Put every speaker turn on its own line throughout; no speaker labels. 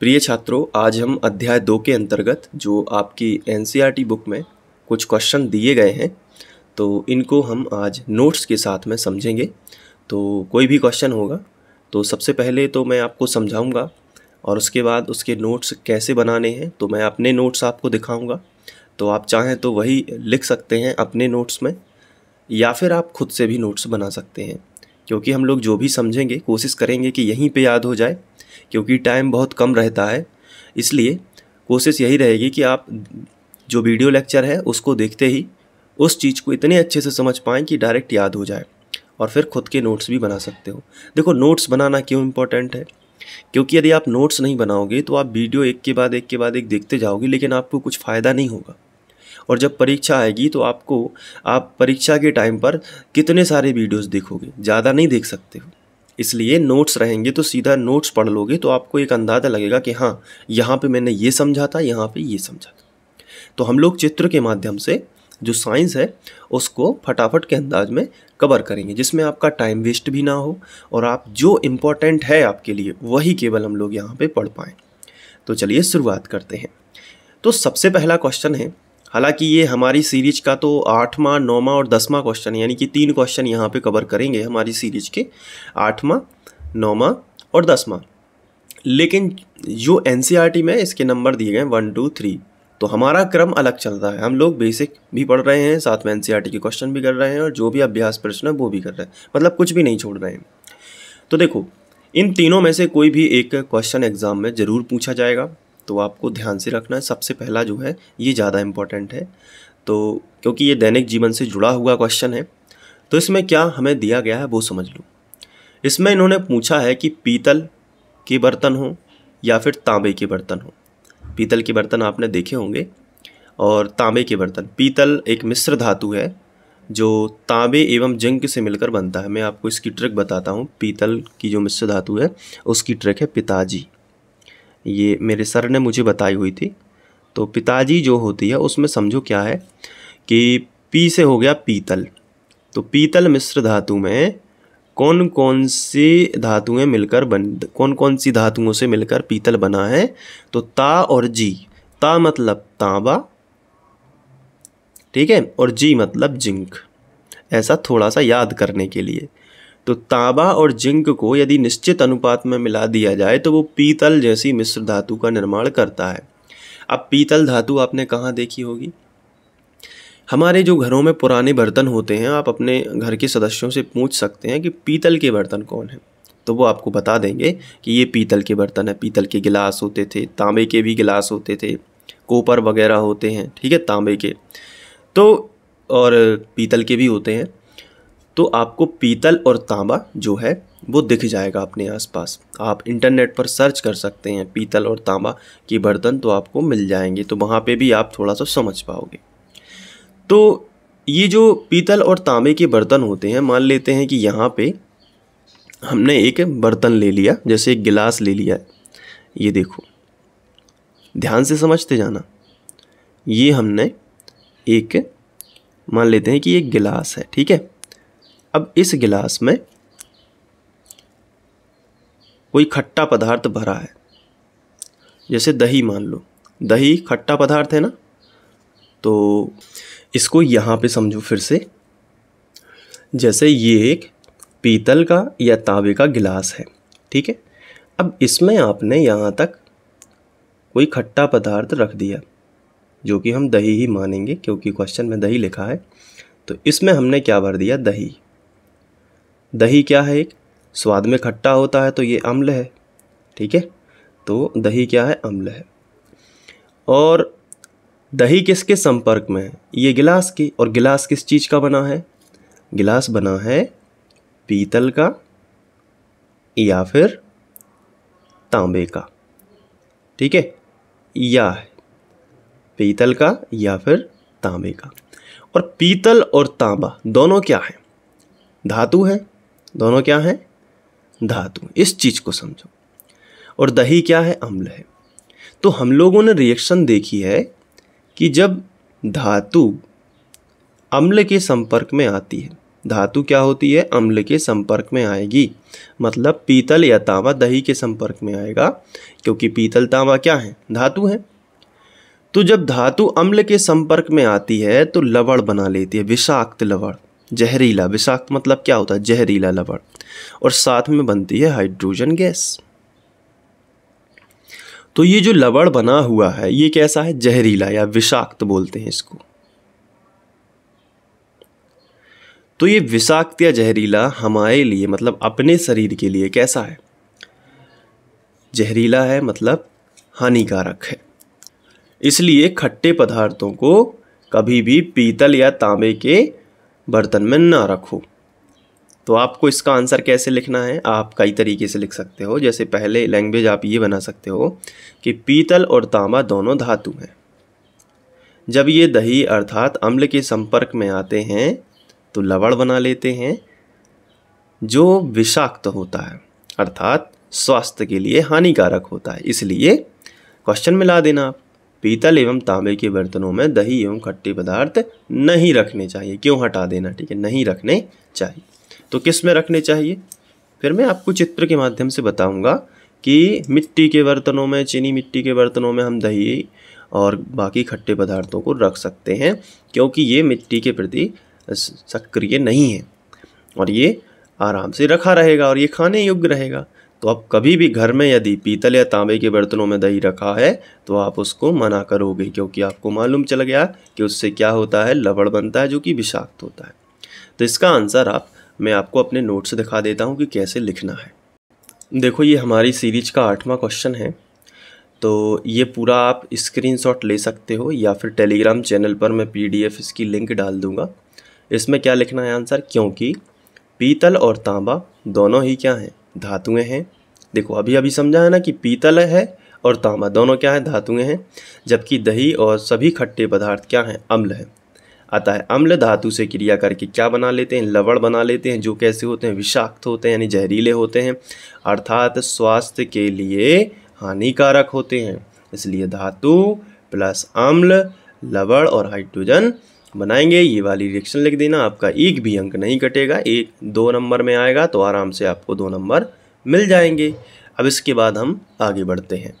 प्रिय छात्रों आज हम अध्याय दो के अंतर्गत जो आपकी एन बुक e में कुछ क्वेश्चन दिए गए हैं तो इनको हम आज नोट्स के साथ में समझेंगे तो कोई भी क्वेश्चन होगा तो सबसे पहले तो मैं आपको समझाऊंगा और उसके बाद उसके नोट्स कैसे बनाने हैं तो मैं अपने नोट्स आपको दिखाऊंगा तो आप चाहें तो वही लिख सकते हैं अपने नोट्स में या फिर आप खुद से भी नोट्स बना सकते हैं क्योंकि हम लोग जो भी समझेंगे कोशिश करेंगे कि यहीं पे याद हो जाए क्योंकि टाइम बहुत कम रहता है इसलिए कोशिश यही रहेगी कि आप जो वीडियो लेक्चर है उसको देखते ही उस चीज़ को इतने अच्छे से समझ पाएँ कि डायरेक्ट याद हो जाए और फिर खुद के नोट्स भी बना सकते हो देखो नोट्स बनाना क्यों इम्पोर्टेंट है क्योंकि यदि आप नोट्स नहीं बनाओगे तो आप वीडियो एक के बाद एक के बाद एक देखते जाओगे लेकिन आपको कुछ फ़ायदा नहीं होगा और जब परीक्षा आएगी तो आपको आप परीक्षा के टाइम पर कितने सारे वीडियोस देखोगे ज़्यादा नहीं देख सकते हो इसलिए नोट्स रहेंगे तो सीधा नोट्स पढ़ लोगे तो आपको एक अंदाज़ा लगेगा कि हाँ यहाँ पे मैंने ये समझा था यहाँ पे ये समझा था तो हम लोग चित्र के माध्यम से जो साइंस है उसको फटाफट के अंदाज में कवर करेंगे जिसमें आपका टाइम वेस्ट भी ना हो और आप जो इम्पोर्टेंट है आपके लिए वही केवल हम लोग यहाँ पर पढ़ पाएँ तो चलिए शुरुआत करते हैं तो सबसे पहला क्वेश्चन है हालांकि ये हमारी सीरीज का तो आठवां नौवां और दसवां क्वेश्चन यानी कि तीन क्वेश्चन यहाँ पे कवर करेंगे हमारी सीरीज के आठवां नौवां और दसवां लेकिन जो एन e में इसके नंबर दिए गए वन टू थ्री तो हमारा क्रम अलग चल रहा है हम लोग बेसिक भी पढ़ रहे हैं साथ में एन e के क्वेश्चन भी कर रहे हैं और जो भी अभ्यास प्रश्न है वो भी कर रहे हैं मतलब कुछ भी नहीं छोड़ रहे हैं तो देखो इन तीनों में से कोई भी एक क्वेश्चन एग्ज़ाम में ज़रूर पूछा जाएगा तो आपको ध्यान से रखना है सबसे पहला जो है ये ज़्यादा इम्पॉर्टेंट है तो क्योंकि ये दैनिक जीवन से जुड़ा हुआ क्वेश्चन है तो इसमें क्या हमें दिया गया है वो समझ लूँ इसमें इन्होंने पूछा है कि पीतल के बर्तन हो या फिर तांबे के बर्तन हो पीतल के बर्तन आपने देखे होंगे और तांबे के बर्तन पीतल एक मिश्र धातु है जो तांबे एवं जिंक से मिलकर बनता है मैं आपको इसकी ट्रिक बताता हूँ पीतल की जो मिश्र धातु है उसकी ट्रिक है पिताजी ये मेरे सर ने मुझे बताई हुई थी तो पिताजी जो होती है उसमें समझो क्या है कि पी से हो गया पीतल तो पीतल मिश्र धातु में कौन कौन सी धातुएं मिलकर बन कौन कौन सी धातुओं से मिलकर पीतल बना है तो ता और जी ता मतलब तांबा ठीक है और जी मतलब जिंक ऐसा थोड़ा सा याद करने के लिए तो तांबा और जिंक को यदि निश्चित अनुपात में मिला दिया जाए तो वो पीतल जैसी मिश्र धातु का निर्माण करता है अब पीतल धातु आपने कहाँ देखी होगी हमारे जो घरों में पुराने बर्तन होते हैं आप अपने घर के सदस्यों से पूछ सकते हैं कि पीतल के बर्तन कौन हैं तो वो आपको बता देंगे कि ये पीतल के बर्तन हैं पीतल के गिलास होते थे तांबे के भी गिलास होते थे कोपर वगैरह होते हैं ठीक है तांबे के तो और पीतल के भी होते हैं तो आपको पीतल और तांबा जो है वो दिख जाएगा अपने आसपास आप इंटरनेट पर सर्च कर सकते हैं पीतल और तांबा की बर्तन तो आपको मिल जाएंगे तो वहाँ पे भी आप थोड़ा सा समझ पाओगे तो ये जो पीतल और तांबे के बर्तन होते हैं मान लेते हैं कि यहाँ पे हमने एक बर्तन ले लिया जैसे एक गिलास ले लिया ये देखो ध्यान से समझते जाना ये हमने एक मान लेते हैं कि एक गिलास है ठीक है अब इस गिलास में कोई खट्टा पदार्थ भरा है जैसे दही मान लो दही खट्टा पदार्थ है ना तो इसको यहाँ पे समझो फिर से जैसे ये एक पीतल का या तांबे का गिलास है ठीक है अब इसमें आपने यहाँ तक कोई खट्टा पदार्थ रख दिया जो कि हम दही ही मानेंगे क्योंकि क्वेश्चन में दही लिखा है तो इसमें हमने क्या भर दिया दही दही क्या है एक स्वाद में खट्टा होता है तो ये अम्ल है ठीक है तो दही क्या है अम्ल है और दही किसके संपर्क में है ये गिलास की और गिलास किस चीज़ का बना है गिलास बना है पीतल का या फिर तांबे का ठीक है या है पीतल का या फिर तांबे का और पीतल और तांबा दोनों क्या है धातु है दोनों क्या हैं धातु इस चीज़ को समझो और दही क्या है अम्ल है तो हम लोगों ने रिएक्शन देखी है कि जब धातु अम्ल के संपर्क में आती है धातु क्या होती है अम्ल के संपर्क में आएगी मतलब पीतल या तांबा दही के संपर्क में आएगा क्योंकि पीतल तांबा क्या है धातु है तो जब धातु अम्ल के संपर्क में आती है तो लवण बना लेती है विषाक्त लवण जहरीला विषाक्त मतलब क्या होता है जहरीला लवण और साथ में बनती है हाइड्रोजन गैस तो ये जो लवण बना हुआ है ये कैसा है जहरीला या विषाक्त बोलते हैं इसको तो ये विषाक्त या जहरीला हमारे लिए मतलब अपने शरीर के लिए कैसा है जहरीला है मतलब हानिकारक है इसलिए खट्टे पदार्थों को कभी भी पीतल या तांबे के बर्तन में ना रखो तो आपको इसका आंसर कैसे लिखना है आप कई तरीके से लिख सकते हो जैसे पहले लैंग्वेज आप ये बना सकते हो कि पीतल और तांबा दोनों धातु हैं जब ये दही अर्थात अम्ल के संपर्क में आते हैं तो लवण बना लेते हैं जो विषाक्त होता है अर्थात स्वास्थ्य के लिए हानिकारक होता है इसलिए क्वेश्चन मिला देना आप पीतल एवं तांबे के बर्तनों में दही एवं खट्टे पदार्थ नहीं रखने चाहिए क्यों हटा देना ठीक है नहीं रखने चाहिए तो किस में रखने चाहिए फिर मैं आपको चित्र के माध्यम से बताऊंगा कि मिट्टी के बर्तनों में चीनी मिट्टी के बर्तनों में हम दही और बाकी खट्टे पदार्थों को रख सकते हैं क्योंकि ये मिट्टी के प्रति सक्रिय नहीं है और ये आराम से रखा रहेगा और ये खाने योग्य रहेगा तो आप कभी भी घर में यदि पीतल या तांबे के बर्तनों में दही रखा है तो आप उसको मना करोगे क्योंकि आपको मालूम चल गया कि उससे क्या होता है लबड़ बनता है जो कि विषाक्त होता है तो इसका आंसर आप मैं आपको अपने नोट से दिखा देता हूँ कि कैसे लिखना है देखो ये हमारी सीरीज का आठवां क्वेश्चन है तो ये पूरा आप स्क्रीनशॉट ले सकते हो या फिर टेलीग्राम चैनल पर मैं पीडीएफ इसकी लिंक डाल दूँगा इसमें क्या लिखना है आंसर क्योंकि पीतल और तांबा दोनों ही क्या हैं धातुएं हैं देखो अभी अभी समझा है ना कि पीतल है और तांबा दोनों क्या है धातुएं हैं जबकि दही और सभी खट्टे पदार्थ क्या हैं अम्ल है आता है अम्ल धातु से क्रिया करके क्या बना लेते हैं लवण बना लेते हैं जो कैसे होते हैं विषाक्त होते हैं यानी जहरीले होते हैं अर्थात स्वास्थ्य के लिए हानिकारक होते हैं इसलिए धातु प्लस अम्ल लवण और हाइड्रोजन बनाएंगे ये वाली रिएक्शन लिख देना आपका एक भी अंक नहीं कटेगा एक दो नंबर में आएगा तो आराम से आपको दो नंबर मिल जाएंगे अब इसके बाद हम आगे बढ़ते हैं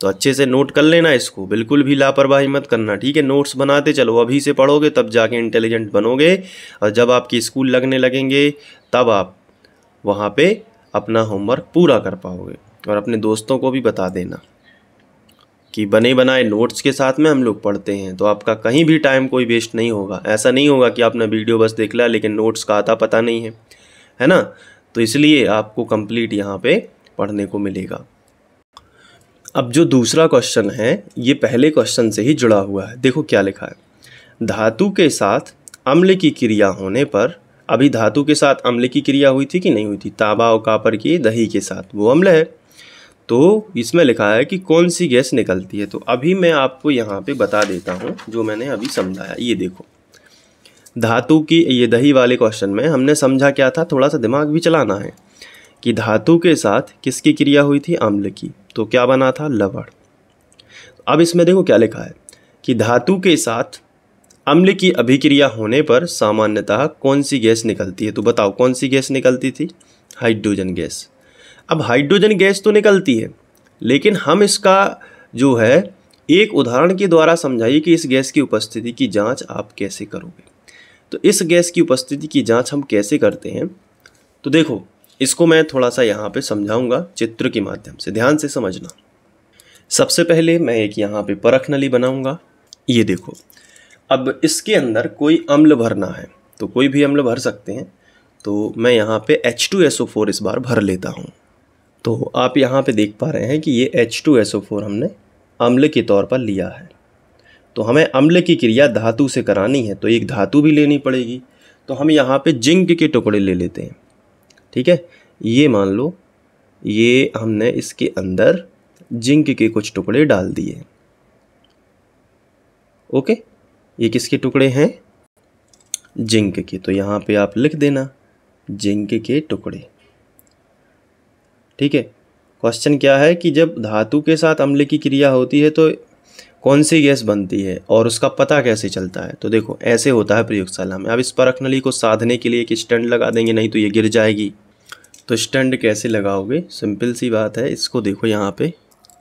तो अच्छे से नोट कर लेना इसको बिल्कुल भी लापरवाही मत करना ठीक है नोट्स बनाते चलो अभी से पढ़ोगे तब जाके इंटेलिजेंट बनोगे और जब आपके स्कूल लगने लगेंगे तब आप वहाँ पे अपना होमवर्क पूरा कर पाओगे और अपने दोस्तों को भी बता देना कि बने बनाए नोट्स के साथ में हम लोग पढ़ते हैं तो आपका कहीं भी टाइम कोई वेस्ट नहीं होगा ऐसा नहीं होगा कि आपने वीडियो बस देख लिया लेकिन नोट्स का आता पता नहीं है है ना तो इसलिए आपको कंप्लीट यहाँ पे पढ़ने को मिलेगा अब जो दूसरा क्वेश्चन है ये पहले क्वेश्चन से ही जुड़ा हुआ है देखो क्या लिखा है धातु के साथ अम्ल की क्रिया होने पर अभी धातु के साथ अम्ल की क्रिया हुई थी कि नहीं हुई थी ताबा और कापर की दही के साथ वो अम्ल है तो इसमें लिखा है कि कौन सी गैस निकलती है तो अभी मैं आपको यहाँ पे बता देता हूँ जो मैंने अभी समझाया ये देखो धातु की ये दही वाले क्वेश्चन में हमने समझा क्या था थोड़ा सा दिमाग भी चलाना है कि धातु के साथ किसकी क्रिया हुई थी अम्ल की तो क्या बना था लवण अब इसमें देखो क्या लिखा है कि धातु के साथ अम्ल की अभिक्रिया होने पर सामान्यतः कौन सी गैस निकलती है तो बताओ कौन सी गैस निकलती थी हाइड्रोजन गैस अब हाइड्रोजन गैस तो निकलती है लेकिन हम इसका जो है एक उदाहरण के द्वारा समझाइए कि इस गैस की उपस्थिति की जांच आप कैसे करोगे तो इस गैस की उपस्थिति की जांच हम कैसे करते हैं तो देखो इसको मैं थोड़ा सा यहाँ पे समझाऊंगा चित्र के माध्यम से ध्यान से समझना सबसे पहले मैं एक यहाँ पे परख नली बनाऊँगा ये देखो अब इसके अंदर कोई अम्ल भरना है तो कोई भी अम्ल भर सकते हैं तो मैं यहाँ पे H2SO4 इस बार भर लेता हूँ तो आप यहाँ पे देख पा रहे हैं कि ये H2SO4 हमने अम्ल के तौर पर लिया है तो हमें अम्ल की क्रिया धातु से करानी है तो एक धातु भी लेनी पड़ेगी तो हम यहाँ पे जिंक के टुकड़े ले लेते हैं ठीक है ये मान लो ये हमने इसके अंदर जिंक के कुछ टुकड़े डाल दिए ओके ये किसके टुकड़े हैं जिंक के तो यहाँ पे आप लिख देना जिंक के टुकड़े ठीक है क्वेश्चन क्या है कि जब धातु के साथ अम्ल की क्रिया होती है तो कौन सी गैस बनती है और उसका पता कैसे चलता है तो देखो ऐसे होता है प्रयोगशाला में अब इस परख नली को साधने के लिए एक स्टैंड लगा देंगे नहीं तो ये गिर जाएगी तो स्टैंड कैसे लगाओगे सिंपल सी बात है इसको देखो यहाँ पे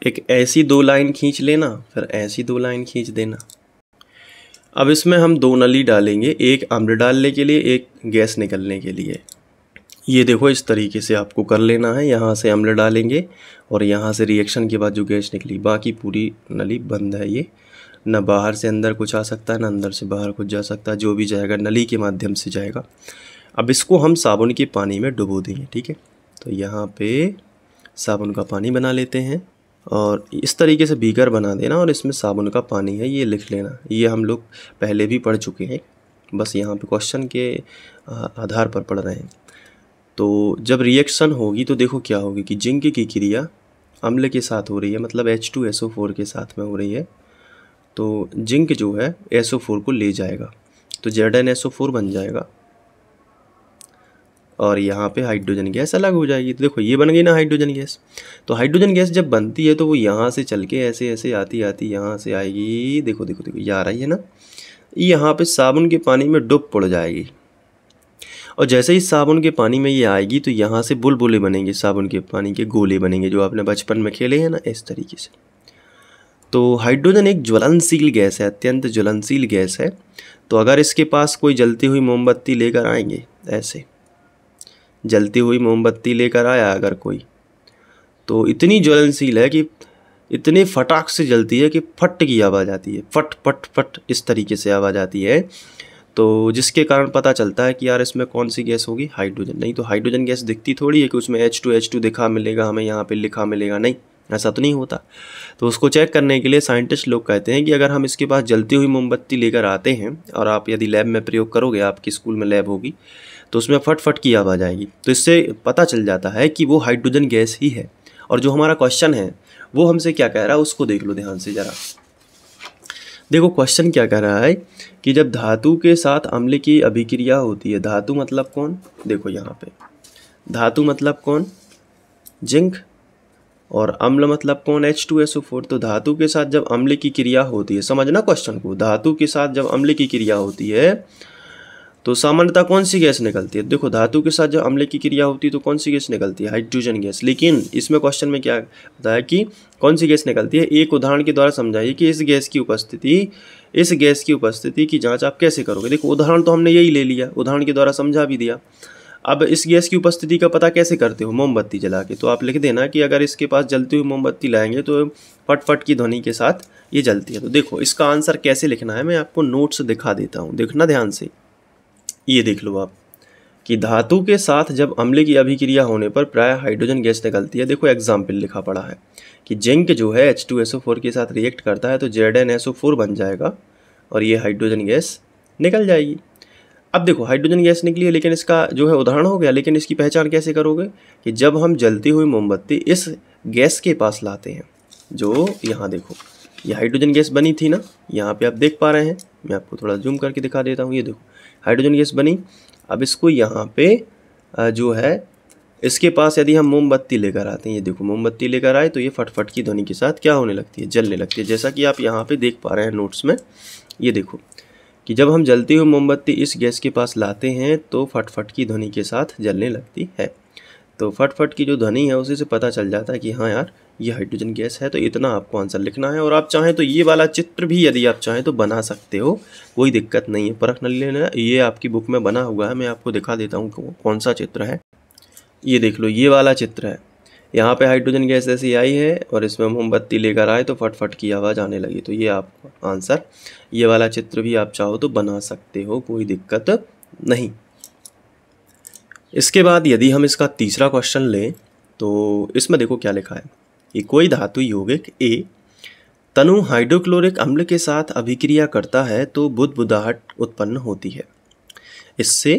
एक ऐसी दो लाइन खींच लेना फिर ऐसी दो लाइन खींच देना अब इसमें हम दो नली डालेंगे एक अम्ल डालने के लिए एक गैस निकलने के लिए ये देखो इस तरीके से आपको कर लेना है यहाँ से अम्ल डालेंगे और यहाँ से रिएक्शन के बाद जो गैस निकली बाकी पूरी नली बंद है ये ना बाहर से अंदर कुछ आ सकता है ना अंदर से बाहर कुछ जा सकता है जो भी जाएगा नली के माध्यम से जाएगा अब इसको हम साबुन के पानी में डुबो देंगे ठीक है तो यहाँ पे साबुन का पानी बना लेते हैं और इस तरीके से बीकर बना देना और इसमें साबुन का पानी है ये लिख लेना ये हम लोग पहले भी पढ़ चुके हैं बस यहाँ पे क्वेश्चन के आधार पर पढ़ रहे हैं तो जब रिएक्शन होगी तो देखो क्या होगी कि जिंक की क्रिया अम्ल के साथ हो रही है मतलब H two S O four के साथ में हो रही है तो जिंक जो है एस ओ फोर को ले जाएगा तो Z N S O four बन जाएगा और यहाँ पे हाइड्रोजन गैस अलग हो जाएगी तो देखो ये बन गई ना हाइड्रोजन गैस तो हाइड्रोजन गैस जब बनती है तो वो यहाँ से चल के ऐसे ऐसे आती आती यहाँ से आएगी देखो देखो देखो ये आ रही है ना यहाँ पे साबुन के पानी में डुब पड़ जाएगी और जैसे ही साबुन के पानी में ये आएगी तो यहाँ से बुलबुले बनेंगे साबुन के पानी के गोले बनेंगे जो आपने बचपन में खेले हैं ना इस तरीके से तो हाइड्रोजन एक ज्वलनशील गैस है अत्यंत ज्वलनशील गैस है तो अगर इसके पास कोई जलती हुई मोमबत्ती लेकर आएंगे ऐसे जलती हुई मोमबत्ती लेकर आया अगर कोई तो इतनी ज्वलनशील है कि इतने फटाक से जलती है कि फट की आवाज़ आती है फट फट फट इस तरीके से आवाज़ आती है तो जिसके कारण पता चलता है कि यार इसमें कौन सी गैस होगी हाइड्रोजन नहीं तो हाइड्रोजन गैस दिखती थोड़ी है कि उसमें एच टू एच टू दिखा मिलेगा हमें यहाँ पे लिखा मिलेगा नहीं ऐसा तो नहीं होता तो उसको चेक करने के लिए साइंटिस्ट लोग कहते हैं कि अगर हम इसके पास जलती हुई मोमबत्ती लेकर आते हैं और आप यदि लैब में प्रयोग करोगे आपके स्कूल में लैब होगी तो उसमें फट फट की आवाज़ आएगी तो इससे पता चल जाता है कि वो हाइड्रोजन गैस ही है और जो हमारा क्वेश्चन है वो हमसे क्या कह रहा है उसको देख लो ध्यान से ज़रा देखो क्वेश्चन क्या कह रहा है कि जब धातु के साथ अम्ल की अभिक्रिया होती है धातु मतलब कौन देखो यहाँ पे धातु मतलब कौन जिंक और अम्ल मतलब कौन H two S O four तो धातु के साथ जब अम्ल की क्रिया होती है समझना क्वेश्चन को धातु के साथ जब अम्ल की क्रिया होती है तो सामान्यतः कौन सी गैस निकलती है देखो धातु के साथ जब अम्ले की क्रिया होती है तो कौन सी गैस निकलती है हाइड्रोजन गैस लेकिन इसमें क्वेश्चन में क्या बताया कि कौन सी गैस निकलती है एक उदाहरण के द्वारा समझाइए कि इस गैस की उपस्थिति इस गैस की उपस्थिति की जाँच आप कैसे करोगे देखो उदाहरण तो हमने यही ले लिया उदाहरण के द्वारा समझा भी दिया अब इस गैस की उपस्थिति का पता कैसे करते हो मोमबत्ती जला के तो आप लिख देना कि अगर इसके पास जलती हुई मोमबत्ती लाएंगे तो फटफट फट की ध्वनि के साथ ये जलती है तो देखो इसका आंसर कैसे लिखना है मैं आपको नोट्स दिखा देता हूँ देखना ध्यान से ये देख लो आप कि धातु के साथ जब अम्ल की अभिक्रिया होने पर प्राय हाइड्रोजन गैस निकलती है देखो एग्जाम्पल लिखा पड़ा है कि जिंक जो है H two S O four के साथ रिएक्ट करता है तो Z N S O four बन जाएगा और ये हाइड्रोजन गैस निकल जाएगी अब देखो हाइड्रोजन गैस निकली है लेकिन इसका जो है उदाहरण हो गया लेकिन इसकी पहचान कैसे करोगे कि जब हम जलती हुई मोमबत्ती इस गैस के पास लाते हैं जो यहाँ देखो ये हाइड्रोजन गैस बनी थी ना यहाँ पे आप देख पा रहे हैं मैं आपको थोड़ा जूम करके दिखा देता हूँ ये देखो हाइड्रोजन गैस बनी अब इसको यहाँ पे जो है इसके पास यदि हम मोमबत्ती लेकर आते हैं ये देखो मोमबत्ती लेकर आए तो ये फटफट की ध्वनि के साथ क्या होने लगती है जलने लगती है जैसा कि आप यहाँ पे देख पा रहे हैं नोट्स में ये देखो कि जब हम जलती हुई मोमबत्ती इस गैस के पास लाते हैं तो फटफट की ध्वनि के साथ जलने लगती है तो फटफट की जो ध्वनि है उसी से पता चल जाता है कि हाँ यार ये हाइड्रोजन गैस है तो इतना आपको आंसर लिखना है और आप चाहें तो ये वाला चित्र भी यदि आप चाहें तो बना सकते हो कोई दिक्कत नहीं है परख न लेना ये आपकी बुक में बना हुआ है मैं आपको दिखा देता हूँ कौन सा चित्र है ये देख लो ये वाला चित्र है यहाँ पे हाइड्रोजन गैस ऐसी आई है और इसमें मोमबत्ती लेकर आए तो फटफट की आवाज़ आने लगी तो ये आपका आंसर ये वाला चित्र भी आप चाहो तो बना सकते हो कोई दिक्कत नहीं इसके बाद यदि हम इसका तीसरा क्वेश्चन लें तो इसमें देखो क्या लिखा है कि कोई धातु यौगिक ए तनु हाइड्रोक्लोरिक अम्ल के साथ अभिक्रिया करता है तो बुदबुदाहट उत्पन्न होती है इससे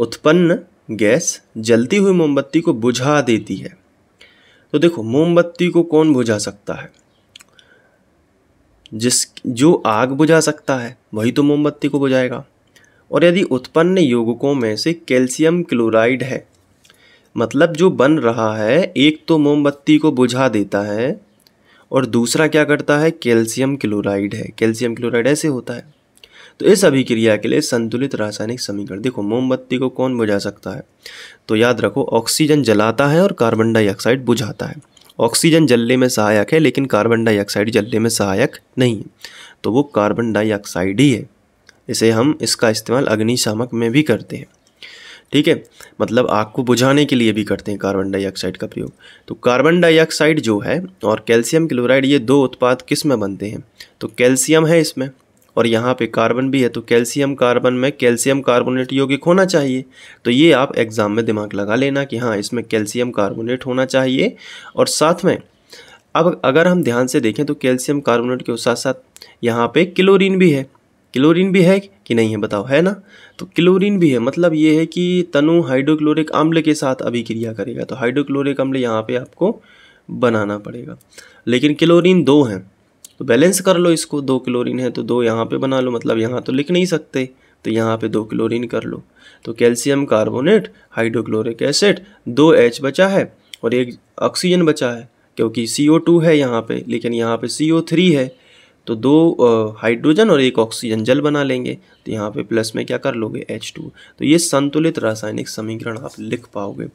उत्पन्न गैस जलती हुई मोमबत्ती को बुझा देती है तो देखो मोमबत्ती को कौन बुझा सकता है जिस जो आग बुझा सकता है वही तो मोमबत्ती को बुझाएगा और यदि उत्पन्न यौगिकों में से कैल्शियम क्लोराइड है मतलब जो बन रहा है एक तो मोमबत्ती को बुझा देता है और दूसरा क्या करता है कैल्शियम क्लोराइड है कैल्शियम क्लोराइड ऐसे होता है तो इस अभिक्रिया के लिए संतुलित रासायनिक समीकरण देखो मोमबत्ती को कौन बुझा सकता है तो याद रखो ऑक्सीजन जलाता है और कार्बन डाइऑक्साइड बुझाता है ऑक्सीजन जलने में सहायक है लेकिन कार्बन डाइऑक्साइड जलने में सहायक नहीं है तो वो कार्बन डाइऑक्साइड ही है इसे हम इसका इस्तेमाल अग्निशामक में भी करते हैं ठीक है मतलब आग को बुझाने के लिए भी करते हैं कार्बन डाइऑक्साइड का प्रयोग तो कार्बन डाइऑक्साइड जो है और कैल्शियम क्लोराइड ये दो उत्पाद किस में बनते हैं तो कैल्शियम है इसमें और यहाँ पे कार्बन भी है तो कैल्शियम कार्बन में कैल्शियम कार्बोनेट यौगिक होना चाहिए तो ये आप एग्ज़ाम में दिमाग लगा लेना कि हाँ इसमें कैल्शियम कार्बोनेट होना चाहिए और साथ में अब अगर हम ध्यान से देखें तो कैल्शियम कार्बोनेट के साथ साथ यहाँ पे क्लोरीन भी है क्लोरीन भी है कि नहीं है बताओ है ना तो क्लोरीन भी है मतलब ये है कि तनु हाइड्रोक्लोरिक अम्ल के साथ अभिक्रिया करेगा तो हाइड्रोक्लोरिक अम्ल यहाँ पे आपको बनाना पड़ेगा लेकिन क्लोरीन दो हैं तो बैलेंस कर लो इसको दो क्लोरीन है तो दो यहाँ पे बना लो मतलब यहाँ तो लिख नहीं सकते तो यहाँ पे दो क्लोरीन कर लो तो कैल्शियम कार्बोनेट हाइड्रोक्लोरिक एसिड दो एच बचा है और एक ऑक्सीजन बचा है क्योंकि सी है यहाँ पर लेकिन यहाँ पर सी है तो दो हाइड्रोजन और एक ऑक्सीजन जल बना लेंगे तो यहाँ पे प्लस में क्या कर लोगे एच टू तो ये संतुलित रासायनिक समीकरण आप लिख पाओगे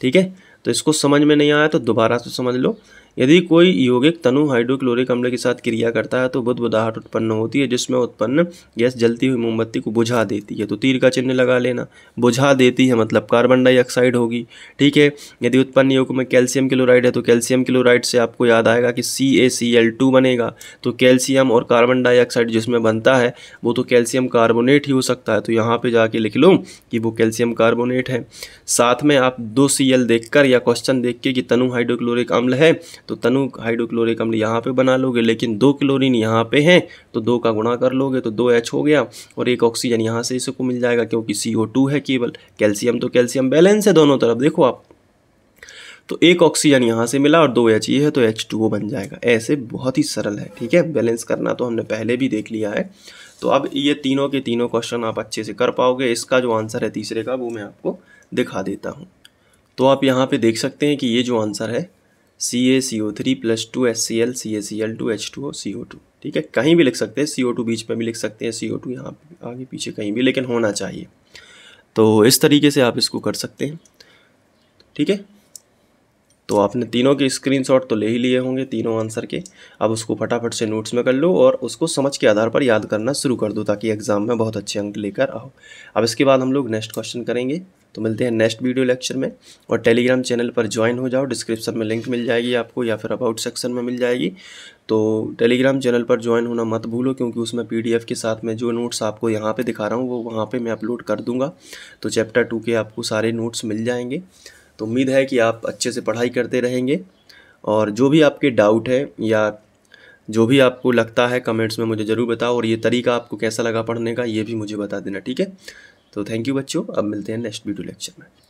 ठीक है तो इसको समझ में नहीं आया तो दोबारा से समझ लो यदि कोई यौगिक तनु हाइड्रोक्लोरिक अम्ल के साथ क्रिया करता है तो बुदबुदाहट उत्पन्न होती है जिसमें उत्पन्न गैस जलती हुई मोमबत्ती को बुझा देती है तो तीर का चिन्ह लगा लेना बुझा देती है मतलब कार्बन डाइऑक्साइड होगी ठीक है यदि उत्पन्न योग में कैल्शियम क्लोराइड है तो कैल्शियम क्लोराइड से आपको याद आएगा कि सी ए सी एल टू बनेगा तो कैल्शियम और कार्बन डाइऑक्साइड जिसमें बनता है वो तो कैल्शियम कार्बोनेट ही हो सकता है तो यहाँ पर जाके लिख लो कि वो कैल्शियम कार्बोनेट है साथ में आप दो सी एल देख कर या क्वेश्चन देख के कि तनु हाइड्रोक्लोरिक अम्ल है तो तनु हाइड्रोक्लोरिक अम्ल यहाँ पे बना लोगे लेकिन दो क्लोरीन यहाँ पे हैं तो दो का गुणा कर लोगे तो दो एच हो गया और एक ऑक्सीजन यहाँ से इसको मिल जाएगा क्योंकि सी ओ टू है केवल कैल्शियम तो कैल्शियम बैलेंस है दोनों तरफ देखो आप तो एक ऑक्सीजन यहाँ से मिला और दो एच ये है तो एच टू ओ बन जाएगा ऐसे बहुत ही सरल है ठीक है बैलेंस करना तो हमने पहले भी देख लिया है तो अब ये तीनों के तीनों क्वेश्चन आप अच्छे से कर पाओगे इसका जो आंसर है तीसरे का वो मैं आपको दिखा देता हूँ तो आप यहाँ पे देख सकते हैं कि ये जो आंसर है C A C O three plus two S C L C A C L two H two O C O two ठीक है कहीं भी लिख सकते हैं सी ओ टू बीच में भी लिख सकते हैं सी ओ टू यहाँ आगे पीछे कहीं भी लेकिन होना चाहिए तो इस तरीके से आप इसको कर सकते हैं ठीक है तो आपने तीनों के स्क्रीनशॉट तो ले ही लिए होंगे तीनों आंसर के अब उसको फटाफट से नोट्स में कर लो और उसको समझ के आधार पर याद करना शुरू कर दो ताकि एग्ज़ाम में बहुत अच्छे अंक लेकर आओ अब इसके बाद हम लोग नेक्स्ट क्वेश्चन करेंगे तो मिलते हैं नेक्स्ट वीडियो लेक्चर में और टेलीग्राम चैनल पर ज्वाइन हो जाओ डिस्क्रिप्शन में लिंक मिल जाएगी आपको या फिर अबाउट सेक्शन में मिल जाएगी तो टेलीग्राम चैनल पर ज्वाइन होना मत भूलो क्योंकि उसमें पीडीएफ के साथ में जो नोट्स आपको यहाँ पे दिखा रहा हूँ वो वहाँ पे मैं अपलोड कर दूँगा तो चैप्टर टू के आपको सारे नोट्स मिल जाएंगे तो उम्मीद है कि आप अच्छे से पढ़ाई करते रहेंगे और जो भी आपके डाउट है या जो भी आपको लगता है कमेंट्स में मुझे ज़रूर बताओ और ये तरीका आपको कैसा लगा पढ़ने का ये भी मुझे बता देना ठीक है तो थैंक यू बच्चों अब मिलते हैं नेक्स्ट वीडियो लेक्चर में